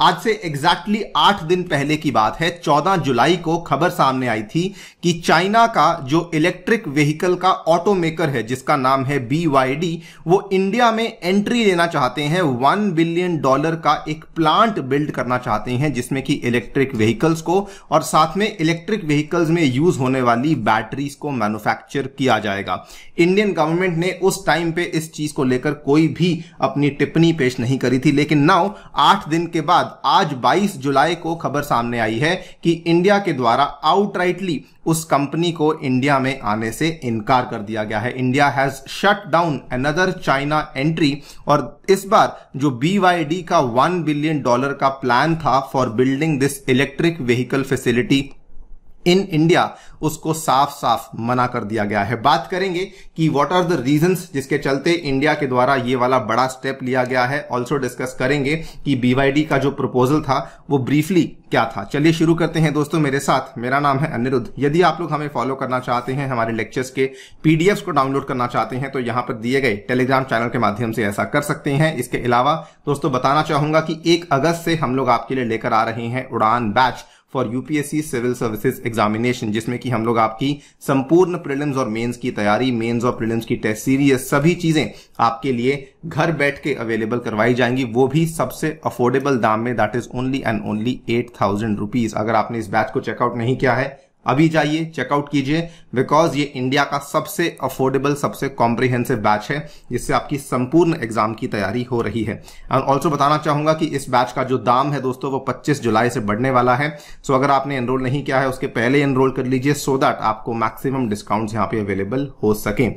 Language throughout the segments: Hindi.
आज से एग्जैक्टली exactly आठ दिन पहले की बात है 14 जुलाई को खबर सामने आई थी कि चाइना का जो इलेक्ट्रिक व्हीकल का ऑटोमेकर है जिसका नाम है BYD वो इंडिया में एंट्री लेना चाहते हैं वन बिलियन डॉलर का एक प्लांट बिल्ड करना चाहते हैं जिसमें कि इलेक्ट्रिक व्हीकल्स को और साथ में इलेक्ट्रिक व्हीकल्स में यूज होने वाली बैटरीज को मैन्युफैक्चर किया जाएगा इंडियन गवर्नमेंट ने उस टाइम पे इस चीज को लेकर कोई भी अपनी टिप्पणी पेश नहीं करी थी लेकिन नाउ आठ दिन के बाद बाद आज 22 जुलाई को खबर सामने आई है कि इंडिया के द्वारा आउटराइटली उस कंपनी को इंडिया में आने से इनकार कर दिया गया है India has shut down another China entry और इस बार जो बीवाईडी का 1 बिलियन डॉलर का प्लान था for building this electric vehicle facility in India उसको साफ साफ मना कर दिया गया है बात करेंगे कि व्हाट आर द रीजंस जिसके चलते इंडिया के द्वारा ये वाला बड़ा स्टेप लिया गया है ऑल्सो डिस्कस करेंगे कि बीवाईडी का जो प्रपोजल था वो ब्रीफली क्या था चलिए शुरू करते हैं दोस्तों मेरे साथ मेरा नाम है अनिरुद्ध यदि आप लोग हमें फॉलो करना चाहते हैं हमारे लेक्चर्स के पीडीएफ को डाउनलोड करना चाहते हैं तो यहां पर दिए गए टेलीग्राम चैनल के माध्यम से ऐसा कर सकते हैं इसके अलावा दोस्तों बताना चाहूंगा कि एक अगस्त से हम लोग आपके लिए लेकर आ रहे हैं Udaan batch for UPSC civil services examination जिसमें कि हम लोग आपकी संपूर्ण प्रिलिम्स और मेंस की तैयारी मेंस और प्रिलिम्स की टेस्ट सीरीज सभी चीजें आपके लिए घर बैठ के अवेलेबल करवाई जाएंगी वो भी सबसे अफोर्डेबल दाम में that is only and only eight thousand rupees अगर आपने इस बैच को चेकआउट नहीं किया है अभी जाइए चेकआउट कीजिए बिकॉज ये इंडिया का सबसे अफोर्डेबल सबसे कॉम्प्रिहेंसिव बैच है जिससे आपकी संपूर्ण एग्जाम की तैयारी हो रही है एंड ऑल्सो बताना चाहूंगा कि इस बैच का जो दाम है दोस्तों वो 25 जुलाई से बढ़ने वाला है सो so अगर आपने एनरोल नहीं किया है उसके पहले एनरोल कर लीजिए सो so दैट आपको मैक्सिमम डिस्काउंट यहाँ पे अवेलेबल हो सके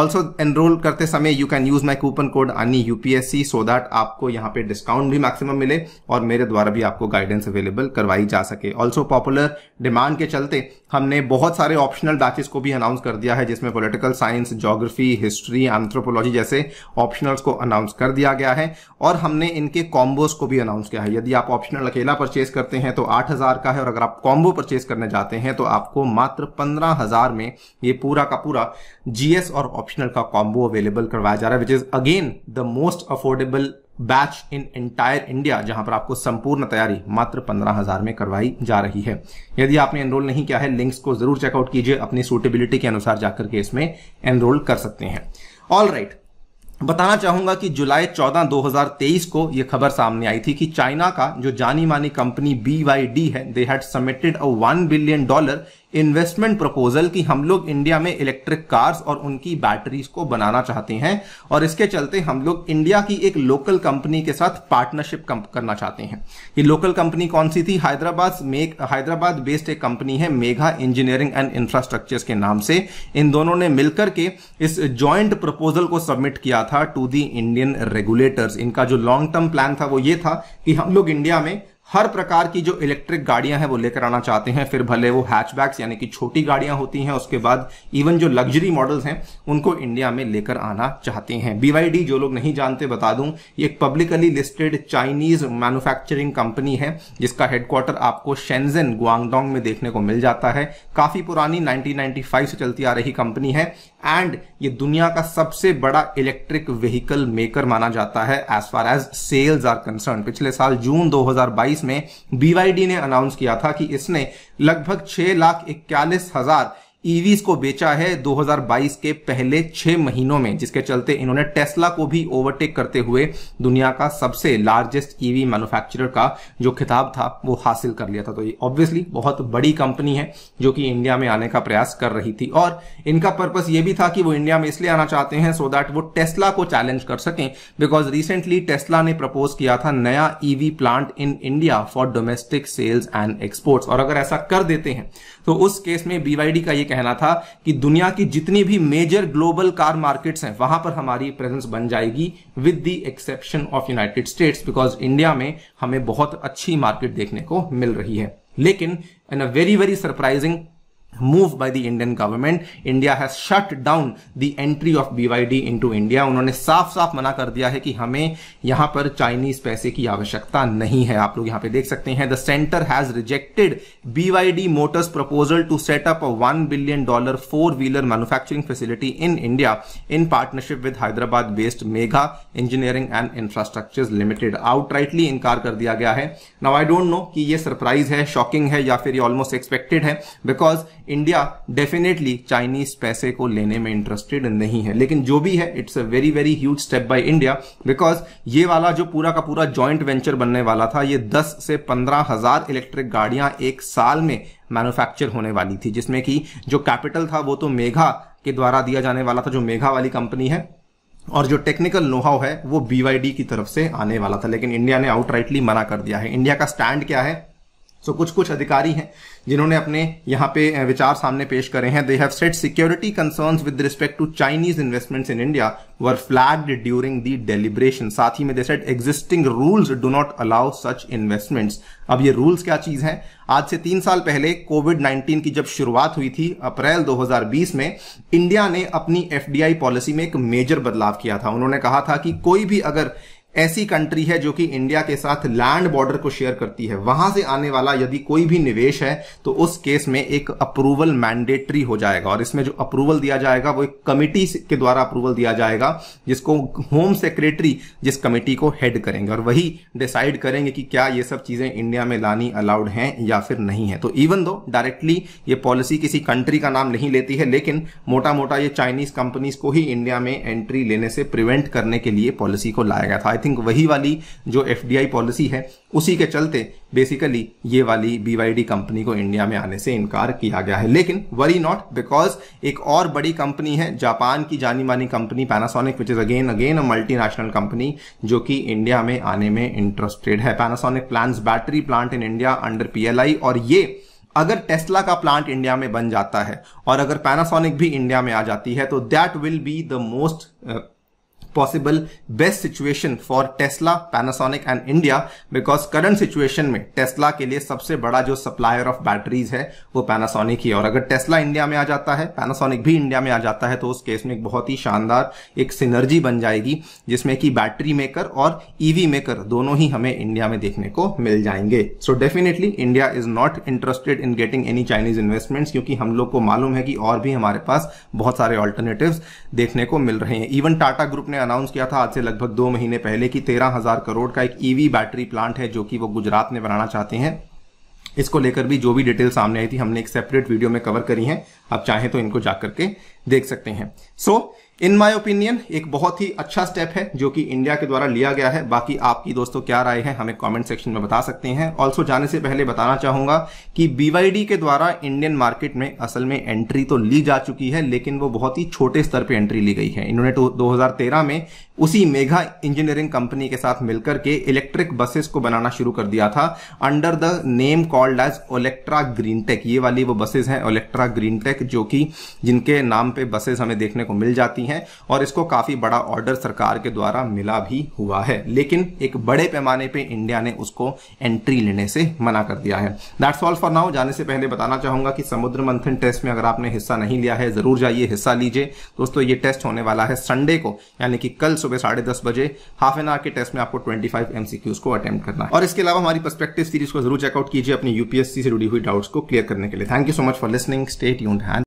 ऑल्सो एनरोल करते समय you can use my coupon code अनी यूपीएससी सो दैट आपको यहाँ पे डिस्काउंट भी मैक्सिमम मिले और मेरे द्वारा भी आपको गाइडेंस अवेलेबल करवाई जा सके ऑल्सो पॉपुलर डिमांड के चलते हमने बहुत सारे ऑप्शनल बैचेस को भी अनाउंस कर दिया है जिसमें political science geography history anthropology जैसे ऑप्शनल्स को अनाउंस कर दिया गया है और हमने इनके कॉम्बोज को भी अनाउंस किया है यदि आप ऑप्शनल अकेला परचेज करते हैं तो 8000 का है और अगर आप कॉम्बो परचेज करने जाते हैं तो आपको मात्र 15000 में ये पूरा का पूरा जीएस और ऑप्शनल का कॉम्बो अवेलेबल करवाया जा रहा है which is again the most affordable batch in entire India जहां पर आपको संपूर्ण तैयारी मात्र पंद्रह हजार में करवाई जा रही है यदि आपने एनरोल नहीं किया है लिंक्स को जरूर चेकआउट कीजिए अपनी सुटेबिलिटी के अनुसार जाकर के इसमें एनरोल कर सकते हैं ऑल राइट right. बताना चाहूंगा कि जुलाई 14 2023 को यह खबर सामने आई थी कि चाइना का जो जानी मानी कंपनी बी है they had submitted a one billion dollar investment proposal कि हम लोग इंडिया में इलेक्ट्रिक कार्स और उनकी बैटरीज को बनाना चाहते हैं और इसके चलते हम लोग इंडिया की एक लोकल कंपनी के साथ पार्टनरशिप करना चाहते हैं ये लोकल कंपनी कौन सी थी हैदराबाद मेक हैदराबाद बेस्ड एक कंपनी है मेघा इंजीनियरिंग एंड इंफ्रास्ट्रक्चर के नाम से इन दोनों ने मिलकर के इस ज्वाइंट प्रपोजल को सबमिट किया था टू दी इंडियन रेगुलेटर्स इनका जो लॉन्ग टर्म प्लान था वो ये था कि हम लोग इंडिया में हर प्रकार की जो इलेक्ट्रिक गाड़ियां हैं वो लेकर आना चाहते हैं फिर भले वो हैचबैक्स यानी कि छोटी गाड़ियां होती हैं उसके बाद इवन जो लग्जरी मॉडल्स हैं उनको इंडिया में लेकर आना चाहते हैं बीवाईडी जो लोग नहीं जानते बता दूं ये एक publicly listed Chinese manufacturing company है जिसका हेडक्वार्टर आपको शेनजेन गुआंगडोंग में देखने को मिल जाता है काफी पुरानी नाइनटीन से चलती आ रही कंपनी है एंड ये दुनिया का सबसे बड़ा इलेक्ट्रिक व्हीकल मेकर माना जाता है as far as sales are concern पिछले साल जून 2022 में बीवाईडी ने अनाउंस किया था कि इसने लगभग छह लाख इक्यालीस हजार ईवीज को बेचा है 2022 के पहले छह महीनों में जिसके चलते इन्होंने टेस्ला को भी ओवरटेक करते हुए दुनिया का सबसे लार्जेस्ट ईवी मैन्युफैक्चरर का जो खिताब था वो हासिल कर लिया था तो ये ऑब्वियसली बहुत बड़ी कंपनी है जो कि इंडिया में आने का प्रयास कर रही थी और इनका पर्पज ये भी था कि वो इंडिया में इसलिए आना चाहते हैं सो दैट वो टेस्ला को चैलेंज कर सकें बिकॉज रिसेंटली टेस्ला ने प्रपोज किया था नया EV plant in India for domestic sales and exports और अगर ऐसा कर देते हैं तो उस केस में बीवाईडी का ये कहना था कि दुनिया की जितनी भी मेजर ग्लोबल कार मार्केट्स हैं वहां पर हमारी प्रेजेंस बन जाएगी with the exception of United States because India में हमें बहुत अच्छी मार्केट देखने को मिल रही है लेकिन in a very very surprising Indian government India has shut down has entry of the entry of BYD into India. उन्होंने साफ साफ मना कर दिया है कि हमें यहां पर चाइनीज पैसे की आवश्यकता नहीं है आप लोग यहां पर देख सकते हैं the centre has rejected BYD motors proposal to setup up one billion dollar four wheeler manufacturing facility in India in partnership with Hyderabad based Megha engineering and infrastructure limited outrightly इनकार कर दिया गया है नाउ आई डोंट नो कि ये सरप्राइज है शॉकिंग है या फिर ऑलमोस्ट एक्सपेक्टेड है बिकॉज इंडिया डेफिनेटली चाइनीज पैसे को लेने में इंटरेस्टेड नहीं है लेकिन जो भी है it's a very very huge step by India because ये वाला जो पूरा का पूरा ज्वाइंट वेंचर बनने वाला था ये 10 से पंद्रह हजार इलेक्ट्रिक गाड़ियां एक साल में मैन्युफैक्चर होने वाली थी जिसमें कि जो कैपिटल था वो तो मेघा के द्वारा दिया जाने वाला था जो मेघा वाली कंपनी है और जो टेक्निकल नोहाव है वो बीवाईडी की तरफ से आने वाला था लेकिन इंडिया ने आउटराइटली मना कर दिया है इंडिया का स्टैंड क्या है सो so, कुछ कुछ अधिकारी हैं जिन्होंने अपने यहाँ पे विचार सामने पेश करे हैं they have said security concern with respect to Chinese investments in India were flagged during the deliberation साथ ही में they said existing rules do not allow such investments अब ये रूल्स क्या चीज है आज से तीन साल पहले कोविड 19 की जब शुरुआत हुई थी अप्रैल 2020 में इंडिया ने अपनी एफडीआई पॉलिसी में एक मेजर बदलाव किया था उन्होंने कहा था कि कोई भी अगर ऐसी कंट्री है जो कि इंडिया के साथ लैंड बॉर्डर को शेयर करती है वहां से आने वाला यदि कोई भी निवेश है तो उस केस में एक अप्रूवल मैंडेटरी हो जाएगा और इसमें जो अप्रूवल दिया जाएगा वो एक कमिटी के द्वारा अप्रूवल दिया जाएगा जिसको होम सेक्रेटरी जिस कमेटी को हेड करेंगे और वही डिसाइड करेंगे कि क्या ये सब चीजें इंडिया में लानी अलाउड है या फिर नहीं है तो इवन दो डायरेक्टली ये पॉलिसी किसी कंट्री का नाम नहीं लेती है लेकिन मोटा मोटा ये चाइनीज कंपनीज को ही इंडिया में एंट्री लेने से प्रिवेंट करने के लिए पॉलिसी को लाया गया था थिंक वही वाली जो एफ पॉलिसी है उसी के चलते बेसिकली ये वाली बीवाईडी कंपनी को इंडिया में आने से इनकार किया गया है लेकिन वरी नॉट बिकॉज एक और बड़ी कंपनी है जापान की जानी मानी company Panasonic which is again again a multinational company जो कि इंडिया में आने में इंटरेस्टेड है Panasonic plans battery plant in India under PLI और ये अगर टेस्ला का प्लांट इंडिया में बन जाता है और अगर पैनासोनिक भी इंडिया में आ जाती है तो that will be the most possible best situation for Tesla Panasonic and India because current situation में टेस्ला के लिए सबसे बड़ा जो सप्लायर ऑफ बैटरीज है वो पैनासोनिक ही और अगर टेस्ला इंडिया में आ जाता है पैनासोनिक भी इंडिया में आ जाता है तो उस केस में एक बहुत ही शानदार एक सिनर्जी बन जाएगी जिसमें कि बैटरी मेकर और ईवी e मेकर दोनों ही हमें इंडिया में देखने को मिल जाएंगे so definitely India is not interested in getting any Chinese investment क्योंकि हम लोग को मालूम है कि और भी हमारे पास बहुत सारे ऑल्टरनेटिव देखने को मिल रहे हैं इवन टाटा ग्रुप ने अनाउंस किया था आज से लगभग दो महीने पहले कि तेरह हजार करोड़ का एक ईवी बैटरी प्लांट है जो कि वो गुजरात में बनाना चाहते हैं इसको लेकर भी जो भी डिटेल सामने आई थी हमने एक सेपरेट वीडियो में कवर करी है आप चाहें तो इनको जाकर के देख सकते हैं so so, in my opinion एक बहुत ही अच्छा स्टेप है जो कि इंडिया के द्वारा लिया गया है बाकी आपकी दोस्तों क्या राय है हमें कमेंट सेक्शन में बता सकते हैं ऑल्सो जाने से पहले बताना चाहूंगा कि बीवाईडी के द्वारा इंडियन मार्केट में असल में एंट्री तो ली जा चुकी है लेकिन वो बहुत ही छोटे स्तर पर एंट्री ली गई है इन्होंने तो दो में उसी मेघा इंजीनियरिंग कंपनी के साथ मिलकर के इलेक्ट्रिक बसेस को बनाना शुरू कर दिया था under the name called as Olectra green tech ये वाली वो बसेज हैं ओलेक्ट्रा ग्रीन टेक जो कि जिनके नाम पे बसेस हमें देखने को मिल जाती जाती हैं और इसको काफ़ी बड़ा ऑर्डर सरकार के द्वारा मिला भी हुआ है लेकिन एक बड़े पैमाने पे इंडिया ने उसको एंट्री लेने से मना कर दिया है दैट्स ऑल फॉर नाउ जाने से पहले बताना चाहूंगा कि समुद्र मंथन टेस्ट में अगर आपने हिस्सा नहीं लिया है ज़रूर जाइए हिस्सा लीजिए दोस्तों ये टेस्ट होने वाला है संडे को यानी कि कल सुबह साढ़े बजे हाफ एन आवर के टेस्ट में आपको ट्वेंटी फाइव को अटेम्प्ट करना है और इसके अलावा हमारी परस्पेक्टिव सीरीज को जरूर चेकआउट कीजिए अपनी यूपीएससी से जुड़ी हुई डाउट्स को क्लियर करने के लिए thank you so much for listening stay यून